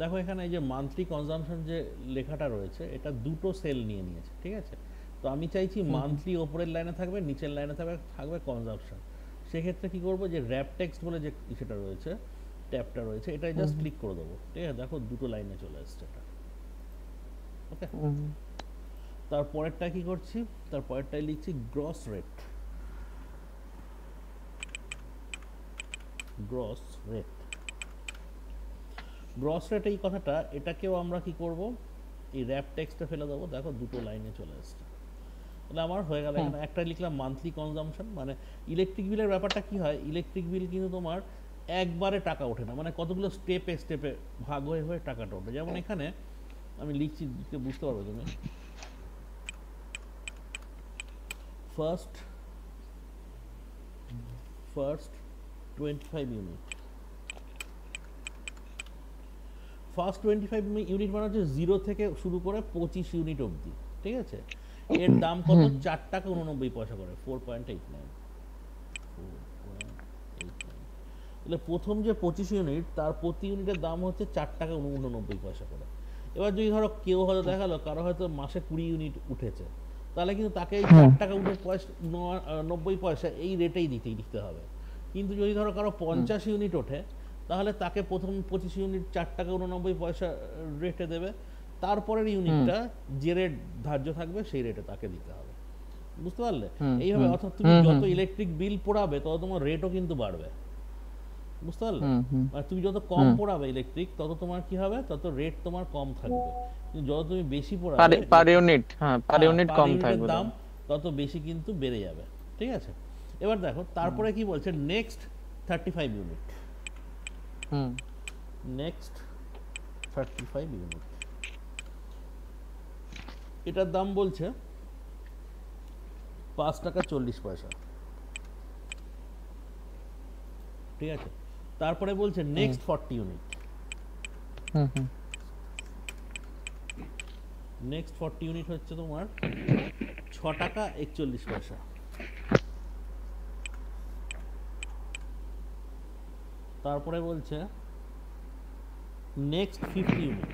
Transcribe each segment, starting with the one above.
দেখো এখানে এই যে মান্থলি কনজামশন যে লেখাটা রয়েছে এটা দুটো সেল নিয়ে নিয়েছে ঠিক আছে তো আমি চাইছি মান্থলি ওপরের লাইনে থাকবে নিচের লাইনে থাকবে থাকবে কনজামশন সেক্ষেত্রে কী করবো যে র্যাপ টেক্সট বলে যে সেটা রয়েছে ট্যাপটা রয়েছে এটা জাস্ট ক্লিক করে দেবো ঠিক আছে দেখো দুটো লাইনে চলে আসছে এটা ওকে তারপরেরটা কি করছি তারপরেরটাই লিখছি gross rate gross rate gross rate এই কথাটা এটাকেও আমরা কি করব এই র্যাপ টেক্সটা ফেলে দেবো দেখো দুটো লাইনে চলে আসছে তাহলে আমার হয়ে গেল এখানে একটা লিখলাম মান্থলি কনজামশন মানে ইলেকট্রিক বিলের ব্যাপারটা কি হয় ইলেকট্রিক বিল কিন্তু তোমার একবারে টাকা ওঠে না মানে কতগুলো স্টেপে স্টেপে ভাগ হয়ে হয়ে টাকাটা ওঠে যেমন এখানে আমি লিখছি বুঝতে পারবে তুমি first first twenty five unit first twenty five unit মানে হচ্ছে জিরো থেকে শুরু করে পঁচিশ ইউনিট অবধি ঠিক আছে এর দাম কত চার টাকা উননব্বই পয়সা করে ফোর পয়েন্ট এইট নাইন তাহলে প্রথম যে পঁচিশ ইউনিট তার প্রতি ইউনিটের দাম হচ্ছে চার টাকা উননব্বই পয়সা করে এবার যদি ধরো কেউ হয়তো দেখালো কারো হয়তো মাসে কুড়ি ইউনিট উঠেছে তাহলে কিন্তু তাকে চার টাকা উঠে পয়সা নব্বই পয়সা এই রেটেই দিতেই দিতে হবে কিন্তু যদি ধরো কারো পঞ্চাশ ইউনিট ওঠে তাহলে তাকে প্রথম পঁচিশ ইউনিট চার টাকা উননব্বই পয়সা রেটে দেবে তারপরের ইউনিটটা যে রেট ধার্য থাকবে সেই রেটে তাকে দিতে হবে বুঝতে পারলে এইভাবে অর্থাৎ তুমি যত ইলেকট্রিক বিল পড়াবে তত তোমার রেটও কিন্তু বাড়বে বুঝতে পারলে মানে তুমি যত কম পড়াবে ইলেকট্রিক তত তোমার কি হবে তত রেট তোমার কম থাকবে যত তুমি বেশি পড়াবে পার ইউনিট হ্যাঁ পার হ্যাঁ, ইউনিট কম থাকবে দাম তত বেশি কিন্তু বেড়ে যাবে ঠিক আছে এবার দেখো তারপরে কি বলছে next thirty five unit unit এটার দাম বলছে পাঁচ টাকা চল্লিশ পয়সা ঠিক আছে তারপরে বলছে next forty unit next forty unit হচ্ছে তোমার ছ টাকা একচল্লিশ পয়সা তারপরে বলছে নেক্সট ফিফটি ইউনিট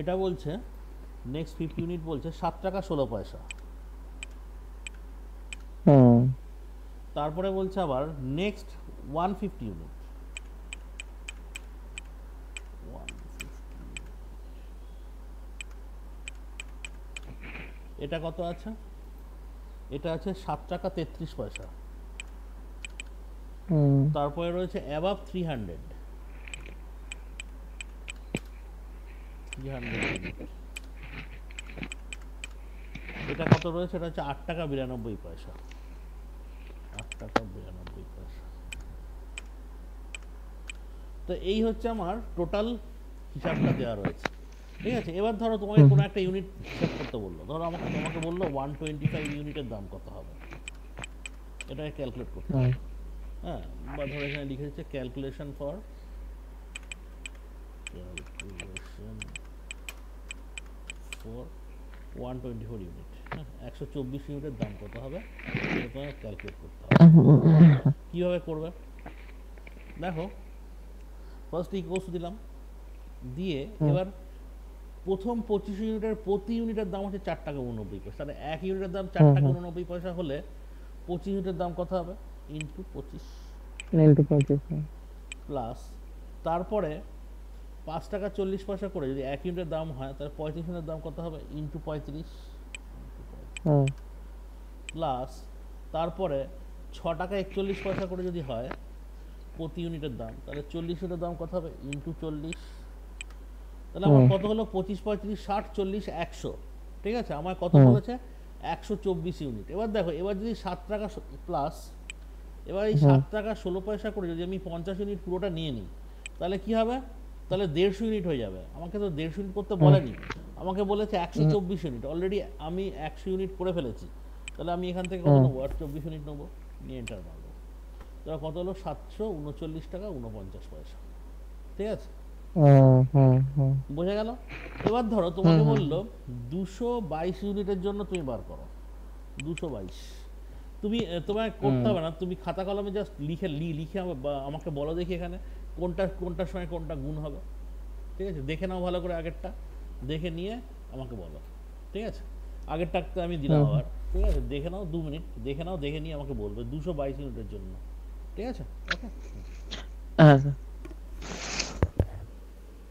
এটা বলছে নেক্সট ফিফটি ইউনিট বলছে সাত টাকা ষোলো পয়সা তারপরে বলছে আবার নেক্সট ওয়ান ফিফটি ইউনিট এটা কত আছে এটা আছে সাত টাকা তেত্রিশ পয়সা তারপরে রয়েছে অ্যাবাভ থ্রি হান্ড্রেড এটা কত রয়েছে এটা হচ্ছে আট টাকা বিরানব্বই পয়সা আট টাকা বিরানব্বই পয়সা তো এই হচ্ছে আমার টোটাল হিসাবটা দেওয়া রয়েছে ঠিক আছে এবার ধরো তোমাকে কোনো একটা ইউনিট করতে বললো ধরো আমাকে তোমাকে বললো ওয়ান টোয়েন্টি ফাইভ ইউনিটের দাম কত হবে এটাকে ক্যালকুলেট করতে হবে হ্যাঁ।, হ্যাঁ বা ধরো এখানে লিখে দিচ্ছে calculation for calculation for one twenty four unit একশো চব্বিশ ইউনিটের দাম কত হবে তোমাকে ক্যালকুলেট করতে হবে কীভাবে করবে দেখো ফার্স্ট ইকোস দিলাম দিয়ে এবার প্রথম পঁচিশ ইউনিটের প্রতি ইউনিটের দাম হচ্ছে চার টাকা উননব্বই পয়সা তাহলে এক ইউনিটের দাম চার টাকা উননব্বই পয়সা হলে পঁচিশ ইউনিটের দাম কত হবে ইন্টু পঁচিশ ইন্টু পঁচিশ প্লাস তারপরে পাঁচ টাকা চল্লিশ পয়সা করে যদি এক ইউনিটের দাম হয় তাহলে পঁয়ত্রিশ ইউনিটের দাম কত হবে ইন্টু পঁয়ত্রিশ প্লাস তারপরে ছ টাকা একচল্লিশ পয়সা করে যদি হয় প্রতি ইউনিটের দাম তাহলে চল্লিশ ইউনিটের দাম কত হবে ইন্টু চল্লিশ তাহলে আমার কত হলো পঁচিশ পঁয়ত্রিশ ষাট চল্লিশ একশো ঠিক আছে আমার কত হয়েছে একশো চব্বিশ ইউনিট এবার দেখো এবার যদি সাত টাকা প্লাস এবার এই সাত টাকা ষোলো পয়সা করে যদি আমি পঞ্চাশ ইউনিট পুরোটা নিয়ে নিই তাহলে কি হবে তাহলে দেড়শো ইউনিট হয়ে যাবে আমাকে তো দেড়শো ইউনিট করতে বলেনি আমাকে বলেছে একশো চব্বিশ ইউনিট অলরেডি আমি একশো ইউনিট করে ফেলেছি তাহলে আমি এখান থেকে কত নেবো আর চব্বিশ ইউনিট নেবো নিয়ে এন্টার মারবো তাহলে কত হলো সাতশো উনচল্লিশ টাকা উনপঞ্চাশ পয়সা ঠিক আছে বোঝা গেল এবার ধরো তোমাকে বললো দুশো বাইশ ইউনিটের জন্য তুমি বার করো দুশো বাইশ তুমি তোমায় করতে হবে না তুমি খাতা কলমে জাস্ট লিখে লিখে আমাকে বলো দেখি এখানে কোনটা কোনটার সময় কোনটা গুণ হবে ঠিক আছে দেখে নাও ভালো করে আগেরটা দেখে নিয়ে আমাকে বলো ঠিক আছে আগেরটাকে আমি দিলাম আবার ঠিক আছে দেখে নাও দু মিনিট দেখে নাও দেখে নিয়ে আমাকে বলবে দুশো বাইশ মিনিটের জন্য ঠিক আছে ওকে হ্যাঁ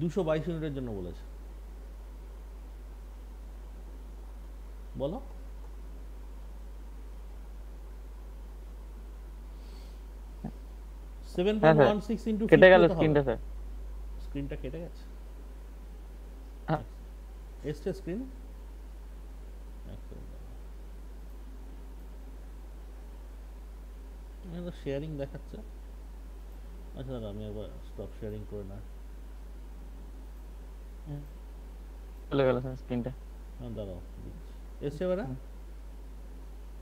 দুশো বাইশ ইউনিটের জন্য বলেছে বলো seven point one six into কেটে গেল স্ক্রিনটা স্যার স্ক্রিনটা কেটে গেছে এসছে স্ক্রিন শেয়ারিং দেখাচ্ছে আচ্ছা দাদা আমি একবার স্টপ শেয়ারিং করে না চলে গেল স্ক্রিনটা হ্যাঁ, দাঁড়াও এসছে এবারে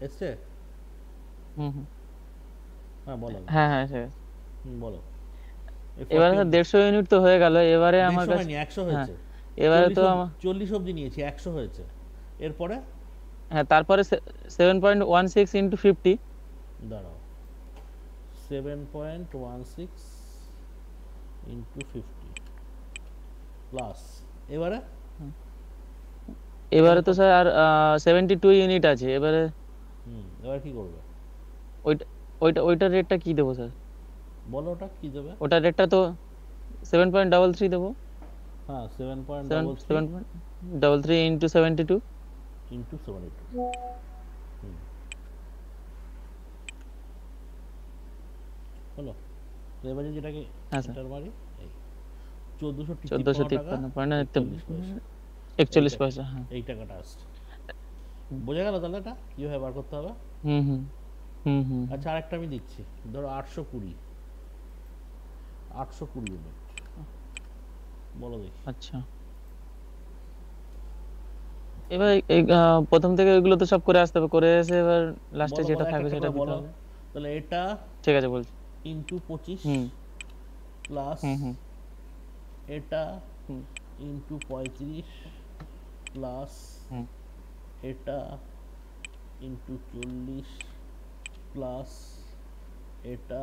এসছে হুম হ্যাঁ বলো হ্যাঁ হ্যাঁ এসে বলো এবারে তো দেড়শো ইউনিট তো হয়ে গেল এবারে আমার কাছে একশো হ্যাঁ। হয়েছে এবারে তো আমার চল্লিশ অব্দি নিয়েছি একশো হয়েছে এরপরে হ্যাঁ তারপরে seven point one six into fifty দাঁড়াও seven point one six into fifty plus এবারে এবারে তো স্যার আর 72 ইউনিট আছে এবারে হুম এবার কি করবে ওইটা ওইটা ওইটার রেটটা কি দেবো স্যার বলো ওটা কি দেবে ওটা রেটটা তো 7.33 দেবো হ্যাঁ 7.33 7.33 ইনটু 72 ইনটু 72 হলো এবারে যেটাকে হ্যাঁ স্যার এবার এই প্রথম থেকে ওইগুলো তো সব করে আসতে হবে করে এসে এবার লাস্টে যেটা থাকবে সেটা বলো তাহলে এটা ঠিক আছে বলছি ইনটু 25 প্লাস হুম হুম এটা ইন্টু পঁয়ত্রিশ প্লাস এটা ইন্টু চল্লিশ প্লাস এটা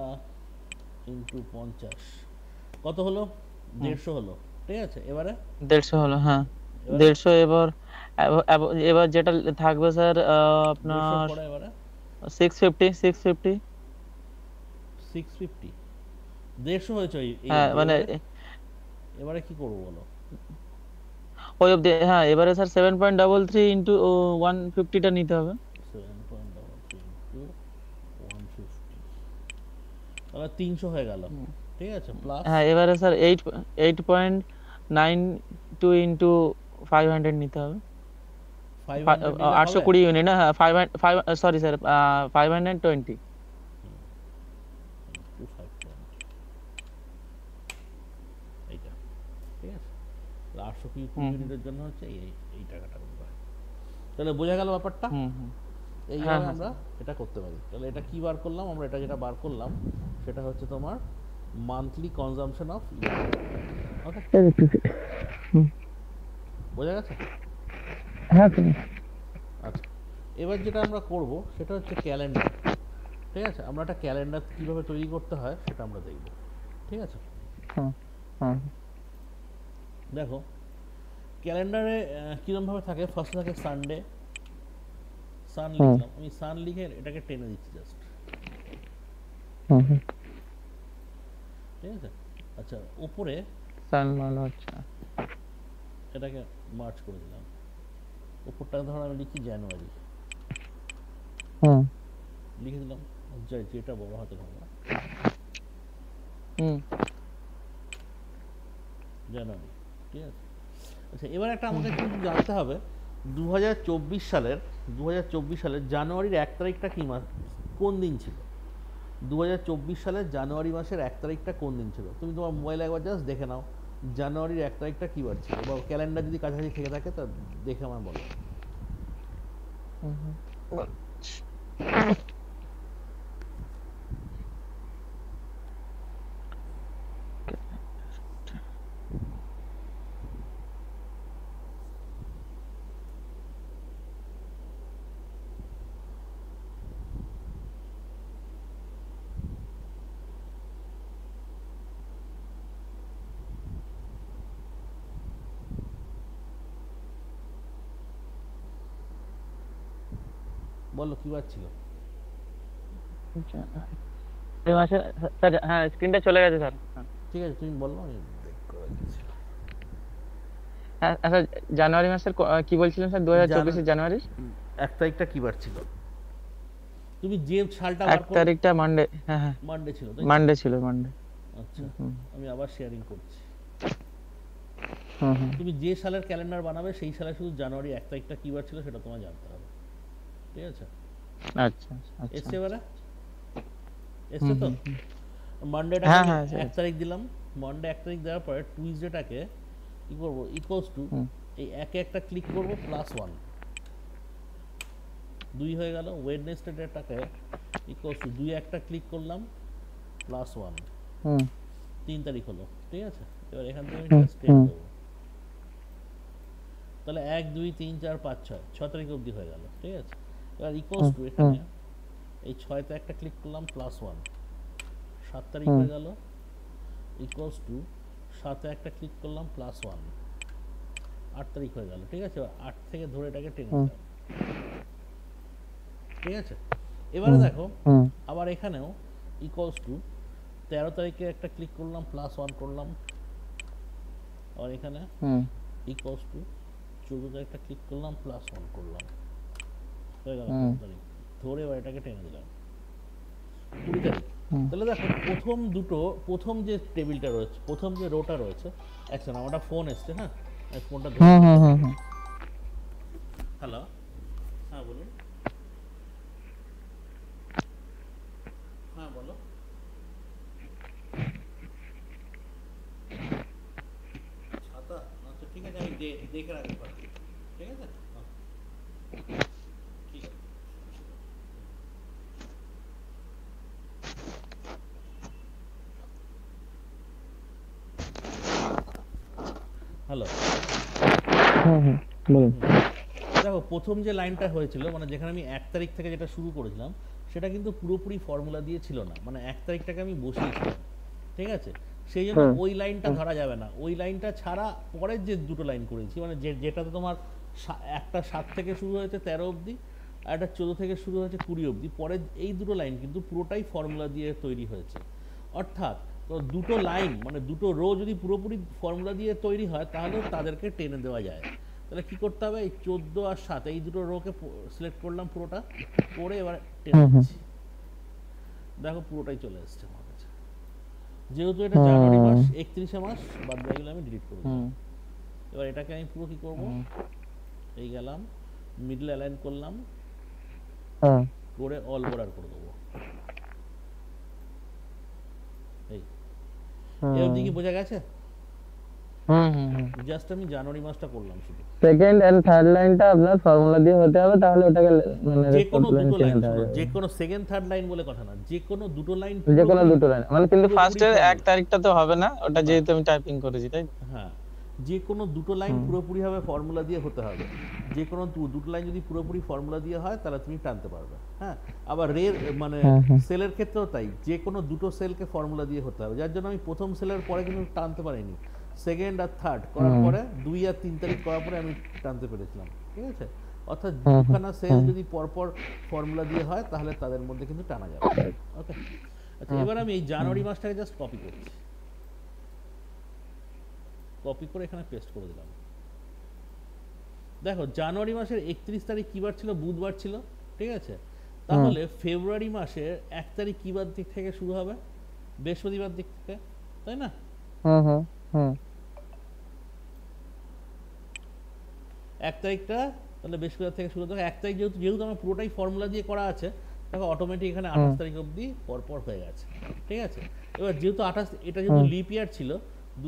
ইন্টু পঞ্চাশ কত হলো দেড়শো হলো ঠিক আছে এবারে দেড়শো হলো হ্যাঁ দেড়শো এবার এবার যেটা থাকবে স্যার আপনার six fifty six fifty six fifty দেড়শো হয়েছে হ্যাঁ মানে এবারে কি করব বলো ওই অবধি হ্যাঁ এবারে স্যার 7.33 ইনটু 150 টা নিতে হবে 7.33 ইনটু 150 তাহলে 300 হয়ে গেল ঠিক আছে প্লাস হ্যাঁ এবারে স্যার 8 8.92 ইনটু 500 নিতে হবে 820 ইউনিট না হ্যাঁ 5 সরি স্যার 520 ইউনিটের জন্য হচ্ছে এই টাকাটা তাহলে বোঝা গেল ব্যাপারটা হ্যাঁ, হ্যাঁ, আমরা এটা করতে পারি তাহলে এটা কি বার করলাম আমরা এটা যেটা বার করলাম সেটা হচ্ছে তোমার মান্থলি কনজাম্পশন অফ বোঝা গেছে হ্যাঁ আচ্ছা এবার যেটা আমরা করব সেটা হচ্ছে ক্যালেন্ডার ঠিক আছে আমরা একটা ক্যালেন্ডার কিভাবে তৈরি করতে হয় সেটা আমরা দেখব ঠিক আছে হ্যাঁ হ্যাঁ দেখো ক্যালেন্ডারে ভাবে থাকে ফার্স্ট থাকে সানডে সান লিখলাম আমি সান লিখে এটাকে টেনে দিচ্ছি জাস্ট ঠিক আছে আচ্ছা উপরে সান মানে আচ্ছা এটাকে মার্চ করে দিলাম উপরটা ধর আমি লিখি জানুয়ারি হুম লিখে দিলাম যাই যেটা বড় হাতে হবে হুম জানুয়ারি ঠিক আছে আচ্ছা এবার একটা আমাকে কিন্তু জানতে হবে দু সালের দু সালের জানুয়ারির এক তারিখটা কী মাস কোন দিন ছিল দু সালের জানুয়ারি মাসের এক তারিখটা কোন দিন ছিল তুমি তোমার মোবাইল একবার জাস্ট দেখে নাও জানুয়ারির এক তারিখটা কী বার ছিল বা ক্যালেন্ডার যদি কাছাকাছি থেকে থাকে তা দেখে আমার বলো আচ্ছা। বলো কি বার ছিল আচ্ছা, হ্যাঁ, ঠিক আছে তুমি বলো হ্যাঁ, আচ্ছা জানুয়ারি মাসের কি বলছিলেন স্যার দু হাজার জানুয়ারি এক তারিখটা কি বার ছিল তুমি যে সালটা এক তারিখটা মানডে হ্যাঁ হ্যাঁ মানডে ছিল মানডে ছিল মানডে আচ্ছা আমি আবার শেয়ারিং করছি তুমি যে সালের ক্যালেন্ডার বানাবে সেই সালে শুধু জানুয়ারি এক তারিখটা কি বার ছিল সেটা তোমার জানতে হবে ঠিক আছে আচ্ছা, আচ্ছা এসছে এবারে এসছে তো মানডেটা হ্যাঁ, হ্যাঁ, এক তারিখ দিলাম মানডে এক তারিখ দেওয়ার পরে টুইজডেটাকে কি করবো ইকুয়ালস টু এই একে একটা ক্লিক করব প্লাস ওয়ান দুই হয়ে গেল ওয়েডনেসডে ডেটাকে ইকুয়ালস টু দুই একটা ক্লিক করলাম প্লাস ওয়ান তিন তারিখ হলো ঠিক আছে এবার এখান থেকে আমি স্টেপ দেবো তাহলে এক দুই তিন চার পাঁচ ছয় ছ তারিখ অবধি হয়ে গেল ঠিক আছে এবার ইকুয়ালস টু এখানে এই 6 তে একটা ক্লিক করলাম প্লাস 1 7 তারিখ হয়ে গেল ইকুয়ালস টু 7 সাতে একটা ক্লিক করলাম প্লাস 1 8 তারিখ হয়ে গেল ঠিক আছে 8 থেকে ধরে এটাকে টেনে দিলাম ঠিক আছে এবারে দেখো আবার এখানেও ইকুয়ালস টু 13 তারিখে একটা ক্লিক করলাম প্লাস 1 করলাম আর এখানে ইকুয়ালস টু চোদ্দ তারিখটা ক্লিক করলাম প্লাস ওয়ান করলাম হয়ে গেল ধরে এটাকে টেনে দিলাম তাহলে দেখো প্রথম দুটো প্রথম যে টেবিলটা রয়েছে প্রথম যে রোটা রয়েছে ফোন এসছে হ্যাঁ ফোনটা হ্যালো হ্যাঁ বলুন হ্যাঁ বলো ছাতা আচ্ছা ঠিক আছে আমি দেখে রাখবো হ্যালো হ্যাঁ হ্যাঁ বলুন দেখো প্রথম যে লাইনটা হয়েছিল মানে যেখানে আমি এক তারিখ থেকে যেটা শুরু করেছিলাম সেটা কিন্তু পুরোপুরি ফর্মুলা দিয়ে ছিল না মানে এক তারিখটাকে আমি বসিয়েছিলাম ঠিক আছে সেই জন্য হ্যাঁ, ওই লাইনটা হ্যাঁ। ধরা যাবে না ওই লাইনটা ছাড়া পরের যে দুটো লাইন করেছি মানে যে যেটাতে তোমার একটা সাত থেকে শুরু হয়েছে তেরো অবধি আর একটা চোদ্দো থেকে শুরু হয়েছে কুড়ি অবধি পরের এই দুটো লাইন কিন্তু পুরোটাই ফর্মুলা দিয়ে তৈরি হয়েছে অর্থাৎ তো দুটো লাইন মানে দুটো রো যদি পুরোপুরি ফর্মুলা দিয়ে তৈরি হয় তাহলে তাদেরকে টেনে দেওয়া যায় তাহলে কি করতে হবে এই চোদ্দো আর সাত এই দুটো রোকে সিলেক্ট করলাম পুরোটা পরে এবার টেনে দিচ্ছি দেখো পুরোটাই চলে এসছে আমার কাছে যেহেতু এটা জানুয়ারি মাস একত্রিশে মাস বাদ গেলে আমি ডিলিট করব এবার এটাকে আমি পুরো কি করব এই গেলাম মিডল অ্যালাইন করলাম হ্যাঁ। করে অল বর্ডার করে দেবো এর দিকে বোঝা গেছে জাস্ট আমি জানুয়ারি মাসটা করলাম শুধু সেকেন্ড এন্ড থার্ড লাইনটা আপনার ফর্মুলা দিয়ে হতে হবে তাহলে ওটাকে মানে যে কোনো দুটো লাইন যে কোনো সেকেন্ড থার্ড লাইন বলে কথা না যে কোনো দুটো লাইন যে কোনো দুটো লাইন মানে কিন্তু ফার্স্টের এর এক তারিখটা তো হবে না ওটা হ্যাঁ। যেহেতু আমি টাইপিং করেছি তাই হ্যাঁ যে কোনো দুটো লাইন পুরোপুরিভাবে ফর্মুলা দিয়ে হতে হবে যে কোনো দুটো লাইন যদি পুরোপুরি ফর্মুলা দিয়ে হয় তাহলে তুমি টানতে পারবে হ্যাঁ আবার রে মানে সেলের হ্যাঁ, হ্যাঁ। ক্ষেত্রেও তাই যে কোনো দুটো সেলকে ফর্মুলা দিয়ে হতে হবে যার জন্য আমি প্রথম সেলের পরে কিন্তু টানতে পারিনি সেকেন্ড আর থার্ড করার পরে দুই আর তিন তারিখ করার পরে আমি টানতে পেরেছিলাম ঠিক আছে অর্থাৎ দুখানা সেল যদি পরপর ফর্মুলা দিয়ে হয় তাহলে তাদের মধ্যে কিন্তু টানা যাবে ওকে আচ্ছা এবার আমি এই জানুয়ারি মাসটাকে জাস্ট কপি করছি কপি করে এখানে পেস্ট করে দিলাম দেখো জানুয়ারি মাসের একত্রিশ তারিখ কী ছিল বুধবার ছিল ঠিক আছে তাহলে ফেব্রুয়ারি মাসের এক তারিখ কী বার দিক থেকে শুরু হবে বৃহস্পতিবার দিক থেকে তাই না এক তারিখটা তাহলে বৃহস্পতিবার থেকে শুরু হবে এক তারিখ যেহেতু যেহেতু আমার পুরোটাই ফর্মুলা দিয়ে করা আছে দেখো অটোমেটিক এখানে আঠাশ তারিখ অবধি পরপর হয়ে গেছে ঠিক আছে এবার যেহেতু আঠাশ এটা যেহেতু লিপ ইয়ার ছিল দু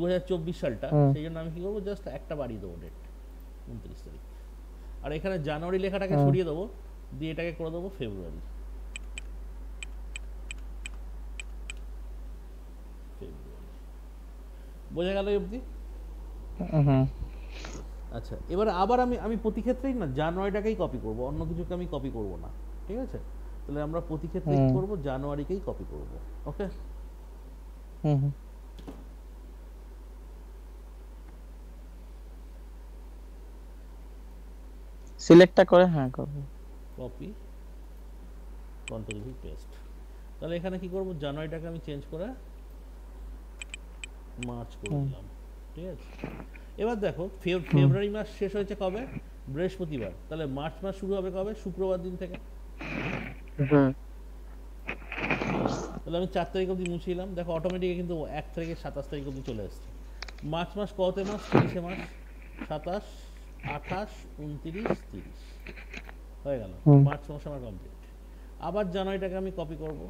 সালটা সেই জন্য আমি কি করবো জাস্ট একটা বাড়িয়ে দেবো ডেট উনত্রিশ তারিখ আর এখানে জানুয়ারি লেখাটাকে ছড়িয়ে দেবো দিয়ে এটাকে করে দেবো ফেব্রুয়ারি বোঝা গেল অবধি আচ্ছা এবার আবার আমি আমি প্রতি ক্ষেত্রেই না জানুয়ারিটাকেই কপি করব অন্য কিছুকে আমি কপি করব না ঠিক আছে তাহলে আমরা প্রতি ক্ষেত্রে করবো জানুয়ারিকেই কপি করব ওকে হুম হুম সিলেক্টটা করে হ্যাঁ করব কপি কন্ট্রোল ভি পেস্ট তাহলে এখানে কি করব জানুয়ারিটাকে আমি চেঞ্জ করে মার্চ করে দিলাম ঠিক আছে এবার দেখো ফেব্রুয়ারি মাস শেষ হয়েছে কবে বৃহস্পতিবার তাহলে মার্চ মাস শুরু হবে কবে শুক্রবার দিন থেকে তাহলে আমি চার তারিখ অবধি মুছিলাম দেখো অটোমেটিক কিন্তু এক তারিখে সাতাশ তারিখ অবধি চলে আসছে মার্চ মাস কত মাস তিরিশে মাস সাতাশ আঠাশ উনত্রিশ তিরিশ হয়ে গেল পাঁচ সমস্যা আমার কমপ্লিট আবার জানুয়ারিটাকে আমি কপি করব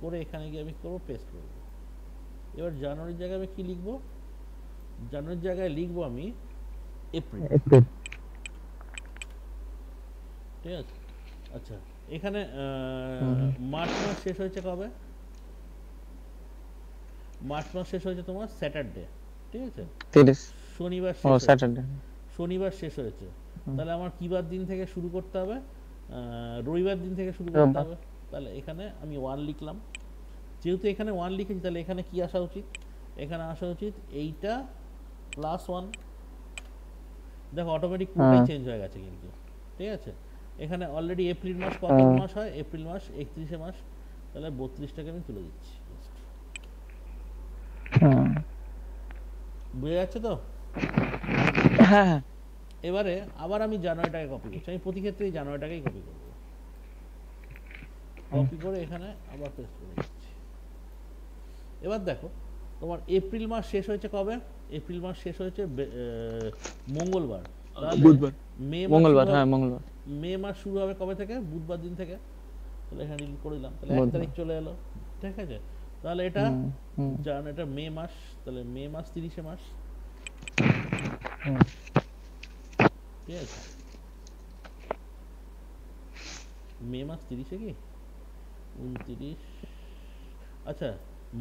করে এখানে গিয়ে আমি করবো পেস্ট করব এবার জানুয়ারির জায়গায় আমি কি লিখব জানুয়ারির জায়গায় লিখব আমি এপ্রিল এপ্রিল ঠিক আছে আচ্ছা এখানে মার্চ মাস শেষ হয়েছে কবে মার্চ মাস শেষ হয়েছে তোমার স্যাটারডে ঠিক আছে তিরিশ শনিবার ও স্যাটারডে শনিবার শেষ হয়েছে তাহলে আমার কিবার দিন থেকে শুরু করতে হবে রবিবার দিন থেকে শুরু করতে হবে তাহলে এখানে আমি ওয়ান লিখলাম যেহেতু এখানে ওয়ান লিখেছি তাহলে এখানে কি আসা উচিত এখানে আসা উচিত এইটা প্লাস ওয়ান দেখো অটোমেটিক পুরোটাই চেঞ্জ হ্যাঁ। হয়ে গেছে কিন্তু ঠিক আছে এখানে অলরেডি এপ্রিল মাস কত হ্যাঁ। মাস হয় এপ্রিল মাস একত্রিশে মাস তাহলে বত্রিশটাকে আমি তুলে দিচ্ছি হ্যাঁ। বুঝে যাচ্ছে তো হ্যাঁ, হ্যাঁ। এবারে আবার আমি জানুয়ারিটাকে কপি করছি আমি প্রতি ক্ষেত্রেই জানুয়ারিটাকেই কপি করব কপি করে এখানে আবার পেস্ট করে দিচ্ছি এবার দেখো তোমার এপ্রিল মাস শেষ হয়েছে কবে এপ্রিল মাস শেষ হয়েছে মঙ্গলবার বুধবার মে মঙ্গলবার হ্যাঁ মঙ্গলবার মে মাস শুরু হবে কবে থেকে বুধবার দিন থেকে তাহলে এখানে ডিলিট করে দিলাম তাহলে এক তারিখ চলে এলো ঠিক আছে তাহলে এটা জান এটা মে মাস তাহলে মে মাস তিরিশে মাস মে মাস তিরিশে কি উনত্রিশ আচ্ছা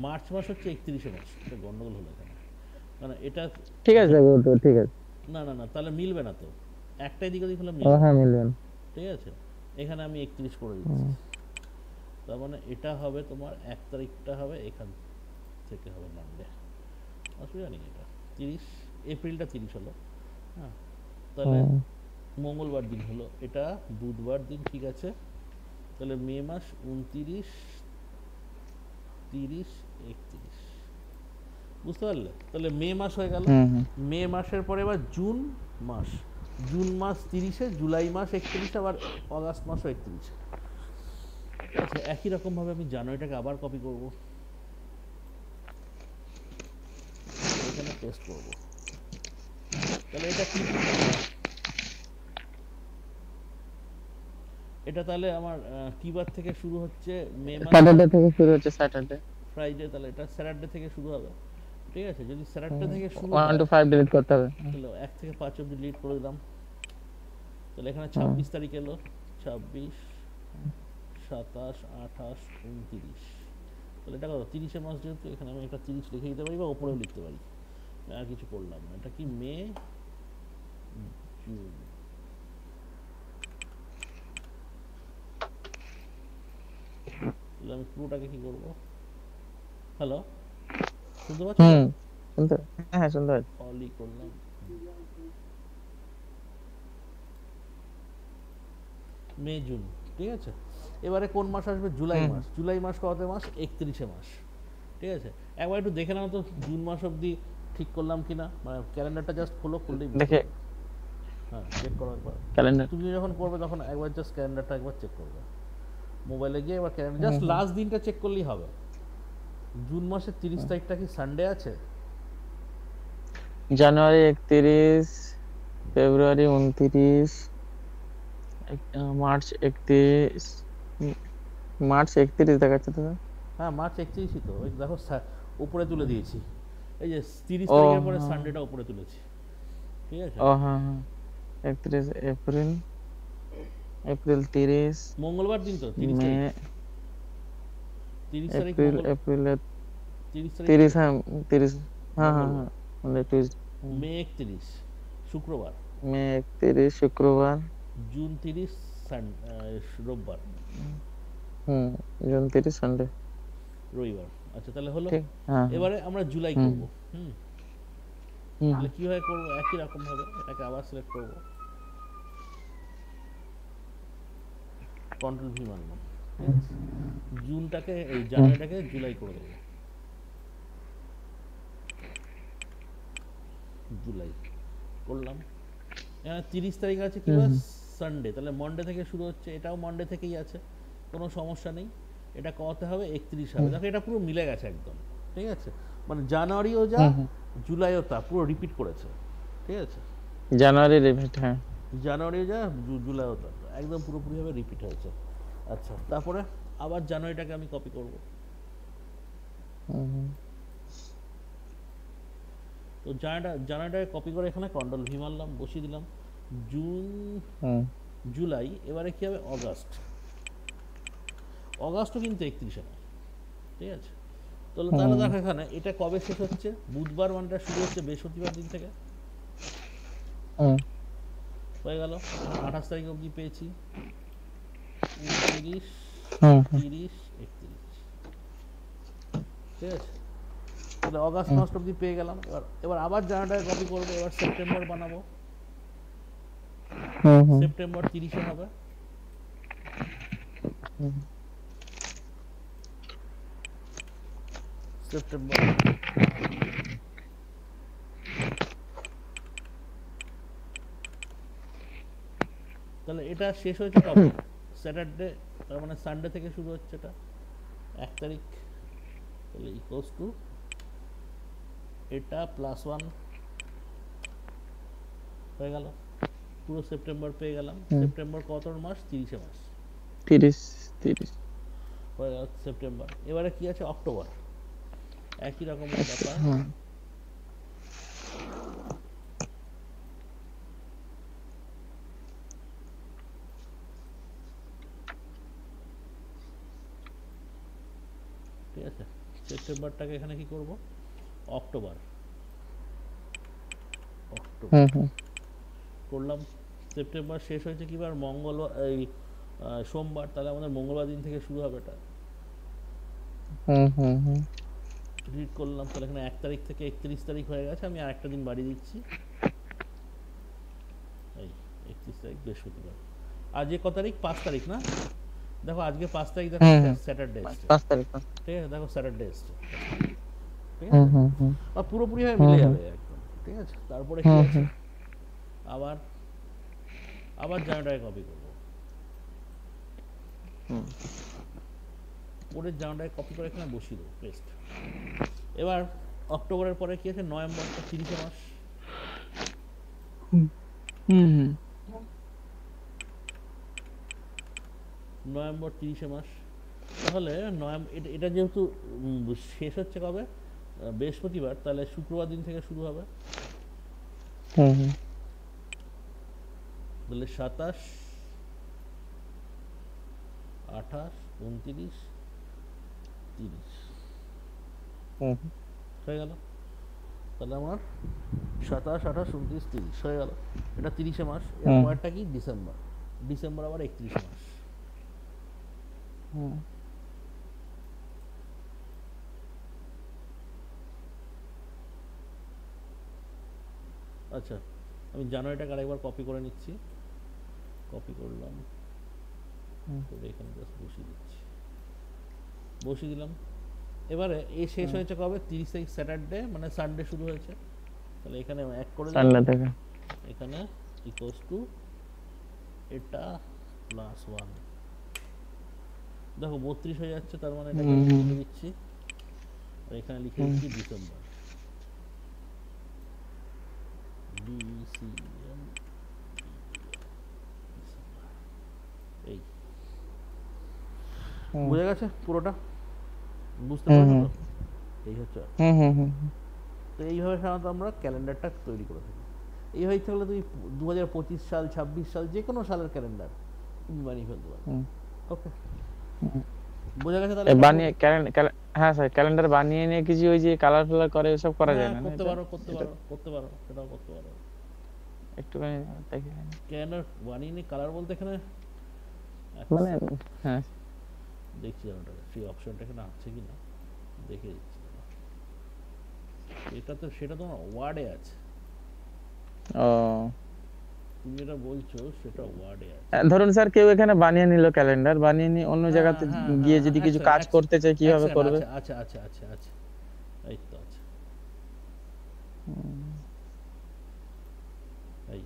মার্চ মাস হচ্ছে একত্রিশে মাস এটা গন্ডগোল হলো এখানে মানে এটা ঠিক আছে ঠিক আছে না না না তাহলে মিলবে না তো একটাই দিকে দেখলে মিলবে হ্যাঁ মিলবে ঠিক আছে এখানে আমি একত্রিশ করে দিচ্ছি তার মানে এটা হবে তোমার এক তারিখটা হবে এখান থেকে হবে মানডে অসুবিধা নেই এটা তিরিশ এপ্রিলটা তিরিশ হলো হ্যাঁ তাহলে মঙ্গলবার দিন হলো এটা বুধবার দিন ঠিক আছে তাহলে মে মাস উনতিরিশ তিরিশ একত্রিশ বুঝতে পারলে তাহলে মে মাস হয়ে গেল মে মাসের পরে এবার জুন মাস জুন মাস তিরিশে জুলাই মাস একত্রিশ আবার অগাস্ট মাসও একত্রিশে আচ্ছা একই রকমভাবে আমি জানুয়ারিটাকে আবার কপি করবো এখানে টেস্ট করবো এটা তাহলে আমার থেকে শুরু হচ্ছে মে মাস থেকে শুরু হচ্ছে স্যাটারডে ফ্রাইডে তাহলে এটা স্যাটারডে থেকে শুরু হবে ঠিক আছে যদি স্যাটারডে থেকে শুরু 1 টু 5 ডিলিট করতে হবে 1 থেকে 5 ডিলিট করে দিলাম তাহলে এখানে 26 তারিখ এলো 26 27 28 29 তাহলে এটা কত 30 এর মাস যেহেতু এখানে আমি একটা 30 লিখে দিতে পারি বা উপরেও লিখতে পারি আর কিছু করলাম না এটা কি মে আমি পুরোটাকে কি করব হ্যালো শুনতে পাচ্ছ হুম শুনতে হ্যাঁ শুনতে পাচ্ছি করলাম মে জুন ঠিক আছে এবারে কোন মাস আসবে জুলাই মাস জুলাই মাস কত মাস একত্রিশে মাস ঠিক আছে একবার একটু দেখে নাও তো জুন মাস অবধি ঠিক করলাম কিনা মানে ক্যালেন্ডারটা জাস্ট খোলো করলেই দেখে চেক ক্যালেন্ডার তুমি যখন করবে তখন একবার জাস্ট ক্যালেন্ডারটা একবার চেক করবে মোবাইলে গিয়ে একবার ক্যালেন্ডার জাস্ট লাস্ট দিনটা চেক করলেই হবে জুন তারিখটা কি সানডে আছে জানুয়ারি ফেব্রুয়ারি মার্চ একত্রিশ মার্চ একত্রিশ দেখাচ্ছে তো হ্যাঁ মার্চ একত্রিশই তো ওই দেখো উপরে তুলে দিয়েছি এই যে তিরিশ তারিখের পরে সানডেটা হ্যাঁ। উপরে তুলেছি ঠিক আছে হ্যাঁ হ্যাঁ একত্রিশ এপ্রিল এপ্রিল তিরিশ মঙ্গলবার দিন তো তিরিশ মে তিরিশ এপ্রিল এপ্রিল এপ্রিলের তিরিশ হ্যাঁ তিরিশ হ্যাঁ হ্যাঁ হ্যাঁ মানে হ্যাঁ, টিউজডে মে একত্রিশ শুক্রবার মে একত্রিশ শুক্রবার জুন তিরিশ রোববার হুম জুন তিরিশ সানডে রবিবার আচ্ছা তাহলে হলো হ্যাঁ, হ্যাঁ। এবারে আমরা জুলাই করব হুম তাহলে কি হয় করব একই রকম ভাবে এটাকে আবার সিলেক্ট করব কন্ট্রোল ভি মানব হ্যাঁ। জুনটাকে এই জানুয়ারিটাকে জুলাই করে দেবো জুলাই করলাম হ্যাঁ, তিরিশ তারিখ আছে কি সানডে তাহলে মন্ডে থেকে শুরু হচ্ছে এটাও মন্ডে থেকেই আছে কোনো সমস্যা নেই এটা কত হবে একত্রিশ হবে দেখো এটা পুরো মিলে গেছে একদম ঠিক আছে মানে জানুয়ারিও যা জুলাইও তা পুরো রিপিট করেছে ঠিক আছে জানুয়ারি রিপিট হ্যাঁ জানুয়ারিও যা জুলাইও তা একদম পুরোপুরিভাবে রিপিট হয়েছে আচ্ছা তারপরে আবার জানুয়ারিটাকে আমি কপি করব তো জানুয়ারিটা জানুয়ারিটাকে কপি করে এখানে কন্ট্রোল ভি মারলাম বসিয়ে দিলাম জুন জুলাই এবারে কি হবে অগাস্ট অগাস্টও কিন্তু একত্রিশে নয় ঠিক আছে তো তাহলে দেখো এখানে এটা কবে শেষ হচ্ছে বুধবার মানটা শুরু হচ্ছে বৃহস্পতিবার দিন থেকে হয়ে গেল আঠাশ তারিখ অব্দি পেয়েছি ঠিক আছে অগাস্ট পেয়ে গেলাম এবার এবার আবার জানাটা কপি করবো এবার সেপ্টেম্বর বানাবো সেপ্টেম্বর তিরিশে হবে সেপ্টেম্বর তাহলে এটা শেষ হয়েছে কবে স্যাটারডে তার মানে সানডে থেকে শুরু হচ্ছে এটা এক তারিখ তাহলে ইকোস টু এটা প্লাস ওয়ান হয়ে গেল পুরো সেপ্টেম্বর পেয়ে গেলাম সেপ্টেম্বর কত মাস তিরিশে মাস তিরিশ তিরিশ হয়ে গেল সেপ্টেম্বর এবারে কি আছে অক্টোবর একই রকম আচ্ছা, ব্যাপার হ্যাঁ। ঠিক আছে সেপ্টেম্বরটাকে এখানে কি করব অক্টোবর অক্টোবর করলাম সেপ্টেম্বর শেষ হয়েছে কিবার মঙ্গলবার এই সোমবার তাহলে আমাদের মঙ্গলবার দিন থেকে শুরু হবে এটা ডিলিট করলাম তাহলে এখানে এক তারিখ থেকে একত্রিশ তারিখ হয়ে গেছে আমি আর একটা দিন বাড়িয়ে দিচ্ছি এই একত্রিশ তারিখ বৃহস্পতিবার আজ এ ক তারিখ পাঁচ তারিখ না দেখো আজকে পাঁচ তারিখ দেখো স্যাটারডে পাঁচ তারিখ ঠিক আছে দেখো স্যাটারডে এসছে ঠিক আছে আর পুরোপুরি হয়ে মিলে যাবে একদম ঠিক আছে তারপরে কি আছে আবার আবার জানাটাকে কপি করবো ওদের জানাটাকে কপি করে এখানে বসিয়ে দেবো পেস্ট এবার অক্টোবরের পরে কি আছে নভেম্বর তিরিশে মাস হুম হুম নভেম্বর তিরিশে মাস তাহলে নয় এটা যেহেতু শেষ হচ্ছে কবে বৃহস্পতিবার তাহলে শুক্রবার দিন থেকে শুরু হবে তাহলে সাতাশ আঠাশ উনত্রিশ তিরিশ হয়ে গেল তাহলে আমার সাতাশ আঠাশ উনত্রিশ তিরিশ হয়ে গেল এটা তিরিশে মাস এর পরেরটা কি ডিসেম্বর ডিসেম্বর আবার একত্রিশে মাস আচ্ছা আমি জানুয়ারিটাকে আরেকবার কপি করে নিচ্ছি কপি করলাম এখানে জাস্ট বসিয়ে দিচ্ছি বসিয়ে দিলাম এবারে এই শেষ হয়েছে কবে তিরিশ তারিখ স্যাটারডে মানে সানডে শুরু হয়েছে তাহলে এখানে এক করে সানডে থেকে এখানে ইকুয়ালস টু এটা প্লাস ওয়ান দেখো বত্রিশ হয়ে যাচ্ছে তার মানে এটাকে লিখে দিচ্ছি আর এখানে লিখে দিচ্ছি ডিসেম্বর এই বুঝে গেছে পুরোটা বুঝতে পারছো এই হচ্ছে তো এইভাবে সাধারণত আমরা ক্যালেন্ডারটা তৈরি করে থাকি এই হয়ে থাকলে তুমি দু সাল ছাব্বিশ সাল যে কোনো সালের ক্যালেন্ডার তুমি বানিয়ে ফেলতে পারো ওকে বোঝা গেছে তাহলে বানিয়ে ক্যালেন্ডার হ্যাঁ স্যার ক্যালেন্ডার বানিয়ে নিয়ে কিছু ওই যে কালার ফালার করে সব করা যায় না করতে পারো করতে পারো করতে পারো সেটাও করতে পারো একটু মানে দেখি ক্যালেন্ডার বানিয়ে নিয়ে কালার বলতে এখানে মানে হ্যাঁ দেখছি ওটা ফ্রি অপশনটা এখানে আছে কি না দেখে দিচ্ছি এটা তো সেটা তো ওয়ার্ডে আছে ও তুমি যেটা বলছো সেটা ওয়ার্ডে আছে ধরুন স্যার কেউ এখানে বানিয়ে নিল ক্যালেন্ডার বানিয়ে নিয়ে অন্য জায়গাতে হ্যাঁ, হ্যাঁ, হ্যাঁ, গিয়ে যদি কিছু আচ্ছা, কাজ আচ্ছা, করতে চায় আচ্ছা, কিভাবে করবে আচ্ছা আচ্ছা আচ্ছা আচ্ছা এই তো আচ্ছা এই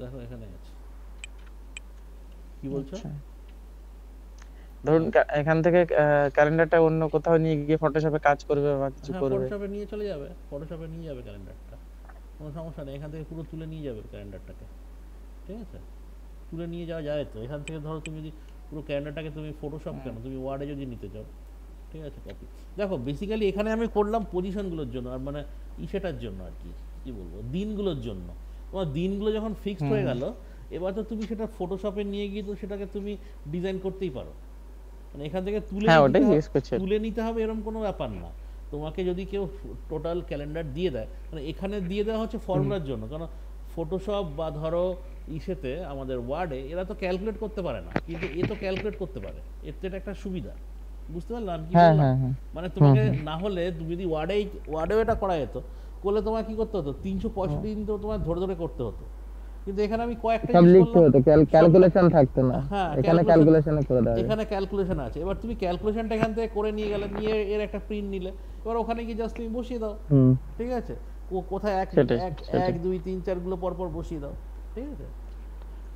দেখো এখানে আছে কি বলছো ধরুন এখান থেকে ক্যালেন্ডারটা অন্য কোথাও নিয়ে গিয়ে ফটোশপে কাজ করবে বা কিছু করবে ফটোশপে নিয়ে চলে যাবে ফটোশপে নিয়ে যাবে ক্যালেন্ডারটা কোনো সমস্যা নেই এখান থেকে পুরো তুলে নিয়ে যাবে ক্যালেন্ডারটাকে ঠিক আছে তুলে নিয়ে যাওয়া যায় তো এখান থেকে ধরো তুমি যদি পুরো ক্যালেন্ডারটাকে তুমি ফটোশপ কেন হ্যাঁ। তুমি ওয়ার্ডে যদি নিতে চাও ঠিক আছে কপি দেখো বেসিক্যালি এখানে আমি করলাম পজিশনগুলোর জন্য আর মানে ইসেটার জন্য আর কি কি বলবো দিনগুলোর জন্য তোমার দিনগুলো যখন ফিক্সড হয়ে গেল এবার তো তুমি সেটা ফটোশপে নিয়ে গিয়ে তো সেটাকে তুমি ডিজাইন করতেই পারো মানে এখান থেকে তুলে হ্যাঁ, তুলে নিতে হবে এরকম কোনো ব্যাপার না তোমাকে যদি কেউ টোটাল ক্যালেন্ডার দিয়ে দেয় মানে এখানে দিয়ে দেওয়া হচ্ছে ফর্মুলার জন্য কারণ ফটোশপ বা ধরো ইসেতে আমাদের ওয়ার্ডে এরা তো ক্যালকুলেট করতে পারে না কিন্তু এ তো ক্যালকুলেট করতে পারে এর তো একটা সুবিধা বুঝতে পারলাম কি হ্যাঁ, হ্যাঁ, হ্যাঁ। মানে তোমাকে না হলে তুমি যদি ওয়ার্ডে ওয়ার্ডেও এটা করা যেত করলে তোমার কি করতে হতো তিনশো পঁয়ষট্টি দিন তো তোমার ধরে ধরে করতে হতো কিন্তু এখানে আমি কয়েকটা সব লিখতে হতো ক্যালকুলেশন থাকতো না এখানে ক্যালকুলেশন করে দাও এখানে ক্যালকুলেশন আছে এবার তুমি ক্যালকুলেশনটা এখান থেকে করে নিয়ে গেলে নিয়ে এর একটা প্রিন্ট নিলে এবার ওখানে গিয়ে জাস্ট তুমি বসিয়ে দাও ঠিক আছে ও কোথায় এক এক দুই তিন চার গুলো পর পর বসিয়ে দাও ঠিক আছে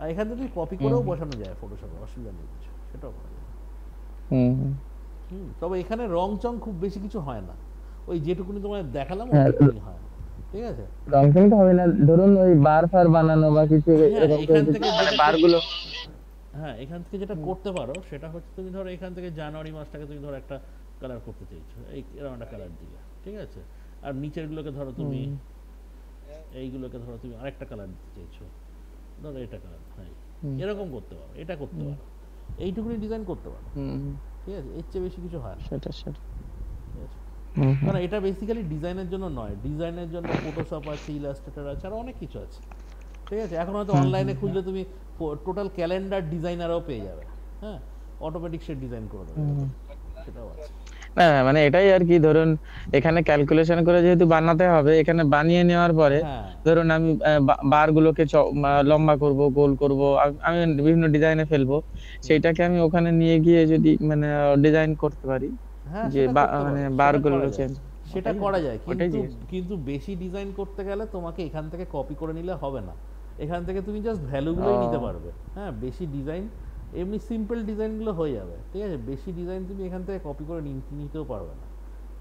আর এখান থেকে কপি করেও বসানো যায় ফটোশপে অসুবিধা নেই কিছু সেটাও করা যায় তবে এখানে রং চং খুব বেশি কিছু হয় না ওই যেটুকুনি তোমায় দেখালাম হ্যাঁ, ওটুকুনি হয় ঠিক আছে রং চং তো হবে না ধরুন ওই বার বানানো বা কিছু হ্যাঁ, এরকম হ্যাঁ এখান থেকে যেটা করতে পারো সেটা হচ্ছে তুমি ধরো এখান থেকে জানুয়ারি মাসটাকে তুমি ধর একটা কালার করতে চাইছো এই এরকম একটা কালার দিবে ঠিক আছে আর নিচেরগুলোকে ধরো তুমি এইগুলোকে ধরো তুমি আরেকটা কালার দিতে চাইছো ধরো এটা কালার হ্যাঁ এরকম করতে পারো এটা করতে পারো এইটুকুনি ডিজাইন করতে পারো ঠিক আছে এর চেয়ে বেশি কিছু হয় সেটা সেটা মানে এটা বেসিক্যালি ডিজাইনের জন্য নয় ডিজাইনের জন্য ফটোশপ আছে ইলাস্ট্রেটর আছে আর অনেক কিছু আছে ঠিক আছে এখন হয়তো অনলাইনে খুঁজলে তুমি টোটাল ক্যালেন্ডার ডিজাইনারও পেয়ে যাবে হ্যাঁ অটোমেটিক সেট ডিজাইন করে দেবে সেটাও আছে না মানে এটাই আর কি ধরুন এখানে ক্যালকুলেশন করে যেহেতু বানাতে হবে এখানে বানিয়ে নেওয়ার পরে হ্যাঁ। ধরুন আমি বার গুলোকে লম্বা করব গোল করব আমি বিভিন্ন ডিজাইনে ফেলবো সেইটাকে আমি ওখানে নিয়ে গিয়ে যদি মানে ডিজাইন করতে পারি হ্যাঁ, যে মানে বার গুলো চেঞ্জ সেটা করা যায় কিন্তু কিন্তু বেশি ডিজাইন করতে গেলে তোমাকে এখান থেকে কপি করে নিলে হবে না এখান থেকে তুমি জাস্ট ভ্যালুগুলোই নিতে পারবে হ্যাঁ বেশি ডিজাইন এমনি সিম্পল ডিজাইনগুলো হয়ে যাবে ঠিক আছে বেশি ডিজাইন তুমি এখান থেকে কপি করে নিতেও পারবে না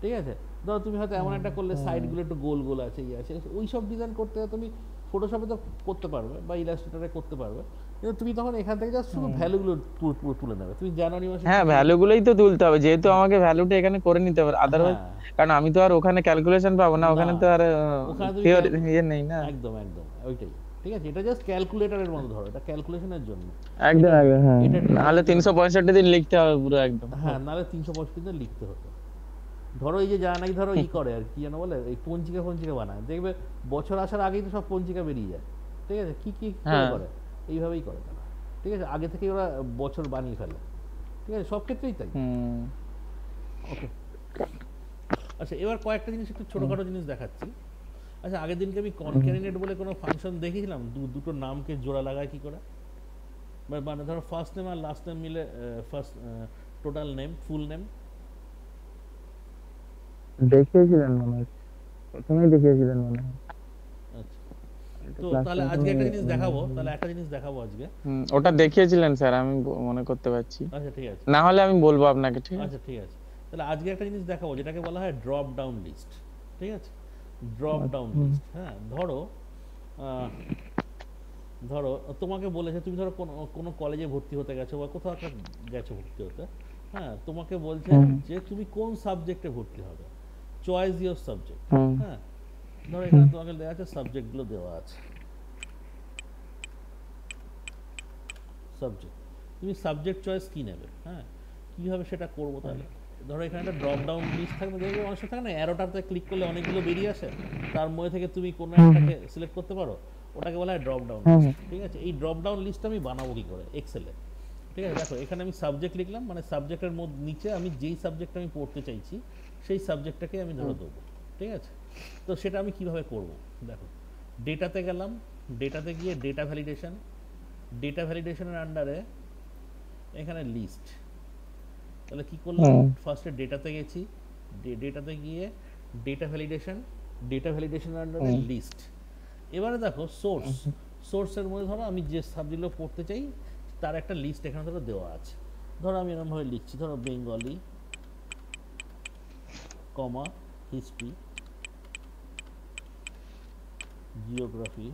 ঠিক আছে ধরো তুমি হয়তো এমন একটা করলে সাইডগুলো একটু গোল গোল আছে ইয়ে আছে ওই সব ডিজাইন করতে তুমি ফটোশপে তো করতে পারবে বা ইলাস্ট্রেটারে করতে পারবে কিন্তু তুমি তখন এখান থেকে জাস্ট শুধু ভ্যালুগুলো তুলে নেবে তুমি জানুয়ারি মাসে হ্যাঁ ভ্যালুগুলোই তো তুলতে হবে যেহেতু আমাকে ভ্যালুটা এখানে করে নিতে হবে আদারওয়াইজ হ্যাঁ। কারণ আমি তো আর ওখানে ক্যালকুলেশন পাবো না ওখানে তো আর ইয়ে নেই না একদম একদম ওইটাই ঠিক আছে এটা জাস্ট ক্যালকুলেটরের মতো ধরো এটা ক্যালকুলেশনের জন্য একদম একদম হ্যাঁ নালে 365 দিন লিখতে হবে পুরো একদম হ্যাঁ নালে 365 দিন লিখতে হতো ধরো এই যে যা নাকি ধরো ই করে আর কি যেন বলে এই পঞ্জিকা পঞ্জিকা বানায় দেখবে বছর আসার আগেই তো সব পঞ্জিকা বেরিয়ে যায় ঠিক আছে কি কি হ্যাঁ। করে এইভাবেই করে তারা ঠিক আছে আগে থেকে ওরা বছর বানিয়ে ফেলে ঠিক আছে সব ক্ষেত্রেই তাই ওকে আচ্ছা এবার কয়েকটা জিনিস একটু ছোটখাটো জিনিস দেখাচ্ছি আচ্ছা আগের দিনকে আমি কনক্যারিনেট বলে কোনো ফাংশন দেখেছিলাম দুটো নামকে জোড়া লাগায় কি করা মানে ধরো ফার্স্ট নেম আর লাস্ট নেম মিলে first total name full name মনে প্রথমেই মনে আচ্ছা। তো তাহলে আজকে একটা জিনিস দেখাবো তাহলে একটা জিনিস দেখাবো আজকে ওটা দেখিয়েছিলেন স্যার আমি মনে করতে পারছি আচ্ছা ঠিক আছে না হলে আমি বলবো আপনাকে ঠিক আছে আচ্ছা ঠিক আছে তাহলে আজকে একটা জিনিস দেখাবো যেটাকে বলা হয় ড্রপ ডাউন লিস্ট ঠিক আছে ড্রপ ডাউন লিস্ট হ্যাঁ ধরো ধরো তোমাকে বলেছে তুমি ধরো কোনো কলেজে ভর্তি হতে গেছো বা কোথাও একটা গেছো ভর্তি হতে হ্যাঁ তোমাকে বলছে যে তুমি কোন সাবজেক্টে ভর্তি হবে চয়েস ইয়োর সাবজেক্ট হ্যাঁ ধরো এখানে তোমাকে দেওয়া আছে সাবজেক্টগুলো দেওয়া আছে সাবজেক্ট তুমি সাবজেক্ট চয়েস কি নেবে হ্যাঁ কীভাবে সেটা করবো তাহলে ধরো এখানে একটা ড্রপ ডাউন লিস্ট থাকবে যেগুলো অনেক থাকে না অ্যারোটাতে ক্লিক করলে অনেকগুলো বেরিয়ে আসে তার মধ্যে থেকে তুমি কোনো একটাকে সিলেক্ট করতে পারো ওটাকে বলা হয় ড্রপ ডাউন ঠিক আছে এই ড্রপ ডাউন লিস্টটা আমি বানাবো কি করে এক্সেলে ঠিক আছে দেখো এখানে আমি সাবজেক্ট লিখলাম মানে সাবজেক্টের মধ্যে নিচে আমি যেই সাবজেক্টটা আমি পড়তে চাইছি সেই সাবজেক্টটাকে আমি ধরে দেবো ঠিক আছে তো সেটা আমি কিভাবে করব দেখো ডেটাতে গেলাম ডেটাতে গিয়ে ডেটা ভ্যালিডেশন ডেটা ভ্যালিডেশনের আন্ডারে এখানে লিস্ট তাহলে কি করলাম ফার্স্টে ডেটাতে গেছি ডেটাতে গিয়ে ডেটা ভ্যালিডেশন ডেটা ভ্যালিডেশন আন্ডারে লিস্ট এবারে দেখো সোর্স সোর্সের মধ্যে ধরো আমি যে সাবজেক্টগুলো পড়তে চাই তার একটা লিস্ট এখানে ধরো দেওয়া আছে ধরো আমি এরকমভাবে লিখছি ধরো Bengali comma history geography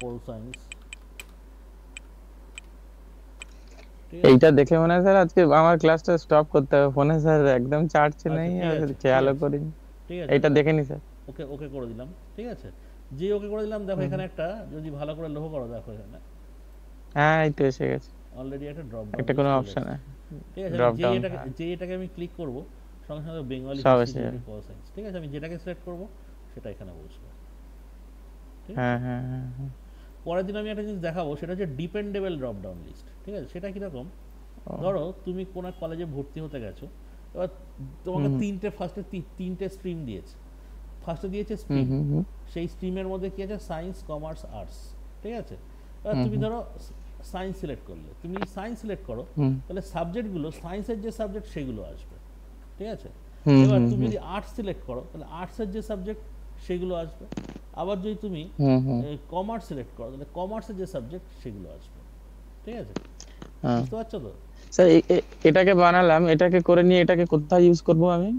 pol science এইটা দেখে মনে হয় স্যার আজকে আমার ক্লাসটা স্টপ করতে হবে ফোনে স্যার একদম চার্জ আচ্ছা, নেই আর খেয়ালও করি ঠিক আছে এইটা দেখে নি স্যার ওকে ওকে করে দিলাম ঠিক আছে যে ওকে করে দিলাম দেখো এখানে একটা যদি ভালো করে লোহ করো দেখো এখানে হ্যাঁ এই তো এসে গেছে অলরেডি একটা ড্রপ ডাউন এটা কোনো অপশন আছে ঠিক আছে ড্রপ ডাউন এটাকে হ্যাঁ। যে এটাকে আমি ক্লিক করব সঙ্গে সঙ্গে বেঙ্গলি সব এসে ঠিক আছে আমি যেটাকে সিলেক্ট করব সেটা এখানে বসবে হ্যাঁ হ্যাঁ হ্যাঁ, হ্যাঁ। পরের দিন আমি একটা জিনিস দেখাবো সেটা হচ্ছে ডিপেন্ডেবল ড্রপডাউন লিস্ট ঠিক আছে সেটা কীরকম ধরো তুমি কোন এক কলেজে ভর্তি হতে গেছো এবার তোমাকে তিনটে ফার্স্টে তিনটে স্ট্রিম দিয়েছে ফার্স্টে দিয়েছে স্ট্রিম সেই স্ট্রিমের মধ্যে কি আছে সায়েন্স কমার্স আর্টস ঠিক আছে এবার তুমি ধরো সায়েন্স সিলেক্ট করলে তুমি সায়েন্স সিলেক্ট করো তাহলে সাবজেক্টগুলো সায়েন্সের যে সাবজেক্ট সেগুলো আসবে ঠিক আছে এবার তুমি যদি আর্টস সিলেক্ট করো তাহলে আর্টসের যে সাবজেক্ট সেগুলো আসবে আবার যদি তুমি কমার্স সিলেক্ট করো তাহলে কমার্সের যে সাবজেক্ট সেগুলো আসবে ঠিক আছে হ্যাঁ। বুঝতে পারছো তো স্যার এটাকে বানালাম এটাকে করে নিয়ে এটাকে কোথায় ইউজ করব আমি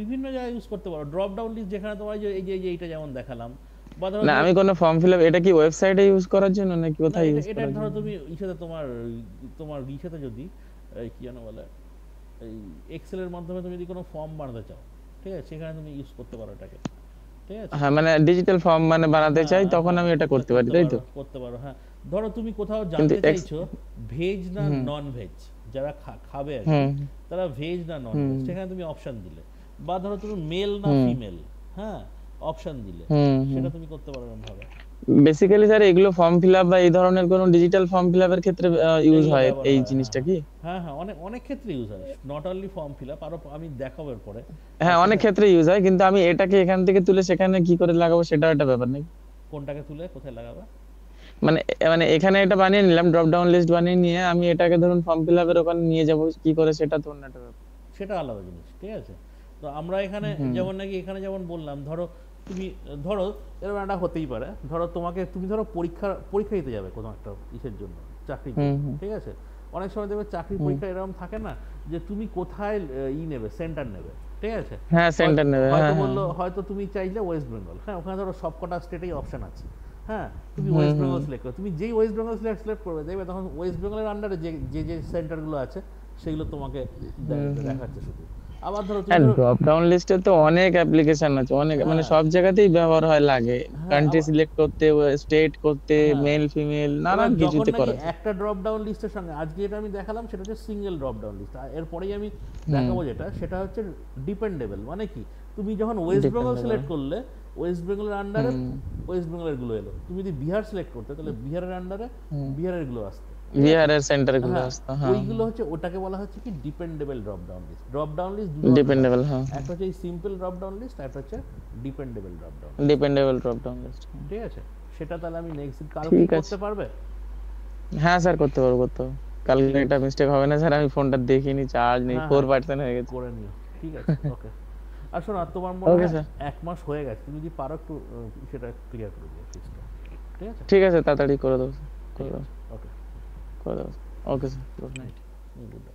বিভিন্ন জায়গায় ইউজ করতে পারো ড্রপ ডাউন লিস্ট যেখানে তোমার এই যে এইটা যেমন দেখালাম না আমি কোন ফর্ম ফিল আপ এটা কি ওয়েবসাইটে ইউজ করার জন্য নাকি কোথায় ইউজ করার এটা ধরো তুমি ইসাতে তোমার তোমার ইসাতে যদি কি জানো বলে এই এক্সেলের মাধ্যমে তুমি যদি কোনো ফর্ম বানাতে চাও ঠিক আছে সেখানে তুমি ইউজ করতে পারো এটাকে হ্যাঁ মানে ডিজিটাল ফর্ম মানে বানাতে চাই হ্যাঁ, তখন আমি এটা করতে পারি তাই তো করতে পারো হ্যাঁ ধরো তুমি কোথাও জানতে চাইছো ভেজ না নন ভেজ যারা খাবে আর তারা ভেজ না নন ভেজ সেখানে তুমি অপশন দিলে বা ধরো তুমি মেল না ফিমেল হ্যাঁ অপশন দিলে সেটা তুমি করতে পারো ভাবে বেসিক্যালি স্যার এগুলো ফর্ম ফিলআপ বা এই ধরনের কোন ডিজিটাল ফর্ম ফিলআপের ক্ষেত্রে ইউজ হয় এই জিনিসটা হ্যাঁ। কি হ্যাঁ হ্যাঁ অনেক অনেক ক্ষেত্রে ইউজ হয় নট অনলি ফর্ম ফিলআপ আরো আমি দেখাবো পরে হ্যাঁ আচ্ছা, অনেক ক্ষেত্রে ইউজ হয় কিন্তু আমি এটাকে এখান থেকে তুলে সেখানে কি করে লাগাবো সেটা একটা ব্যাপার নাকি কোনটাকে তুলে কোথায় লাগাবো মানে মানে এখানে এটা বানিয়ে নিলাম ড্রপ ডাউন লিস্ট বানিয়ে নিয়ে আমি এটাকে ধরুন ফর্ম ফিলআপের ওখানে নিয়ে যাব কি করে সেটা তো অন্য একটা ব্যাপার সেটা আলাদা জিনিস ঠিক আছে তো আমরা এখানে যেমন নাকি এখানে যেমন বললাম ধরো তুমি ধরো এরকম একটা হতেই পারে ধরো তোমাকে তুমি ধরো পরীক্ষা পরীক্ষা দিতে যাবে কোনো একটা ইসের জন্য চাকরি ঠিক আছে অনেক সময় দেখবে চাকরি পরীক্ষা এরকম থাকে না যে তুমি কোথায় ই নেবে সেন্টার নেবে ঠিক আছে হ্যাঁ সেন্টার নেবে হয়তো হ্যাঁ, বললো হ্যাঁ। হয়তো তুমি চাইলে ওয়েস্ট বেঙ্গল হ্যাঁ ওখানে ধরো সব কটা স্টেটেই অপশন আছে হ্যাঁ তুমি ওয়েস্ট বেঙ্গল সিলেক্ট করো তুমি যেই ওয়েস্ট বেঙ্গল সিলেক্ট করবে দেখবে তখন ওয়েস্ট বেঙ্গলের আন্ডারে যে যে সেন্টারগুলো আছে সেগুলো তোমাকে দেখাচ্ছে শুধু আবার ধরো ড্রপ ডাউন লিস্টে তো অনেক অ্যাপ্লিকেশন আছে অনেক মানে হ্যাঁ। সব জায়গাতেই ব্যবহার হয় লাগে কান্ট্রি হ্যাঁ, সিলেক্ট করতে স্টেট করতে মেল হ্যাঁ। ফিমেল নানান কিছুতে করে একটা ড্রপ ডাউন লিস্টের সঙ্গে আজকে যেটা আমি দেখালাম সেটা হচ্ছে সিঙ্গেল ড্রপ ডাউন লিস্ট আর এরপরেই আমি দেখাবো যেটা সেটা হচ্ছে ডিপেন্ডেবল মানে কি তুমি যখন ওয়েস্ট বেঙ্গল সিলেক্ট করলে ওয়েস্ট বেঙ্গলের আন্ডারে ওয়েস্ট বেঙ্গলের গুলো এলো তুমি যদি বিহার সিলেক্ট করতে তাহলে বিহারের আন্ডারে বিহারের গুলো আসতো বিহারের সেন্টার গুলো হ্যাঁ, আসতো হ্যাঁ ওইগুলো হচ্ছে ওটাকে বলা হচ্ছে কি dependable drop down list drop down list dependable হ্যাঁ একটা হচ্ছে সিম্পল ড্রপ ডাউন লিস্ট আর একটা হচ্ছে dependable drop down dependable drop down list ঠিক আছে সেটা তাহলে আমি নেক্সট কাল কি করতে পারবে হ্যাঁ স্যার করতে পারবো করতে পারবো কালকে এটা মিস্টেক হবে না স্যার আমি ফোনটা দেখিনি চার্জ নেই 4% হ্যাঁ, হ্যাঁ। হয়ে গেছে করে নিও ঠিক আছে ওকে আর শোনো তোমার মনে এক মাস হয়ে গেছে তুমি যদি পারো একটু সেটা ক্লিয়ার করে দিও ঠিক আছে ঠিক আছে তাড়াতাড়ি করে দাও করে দাও Oh, that was August. It was night.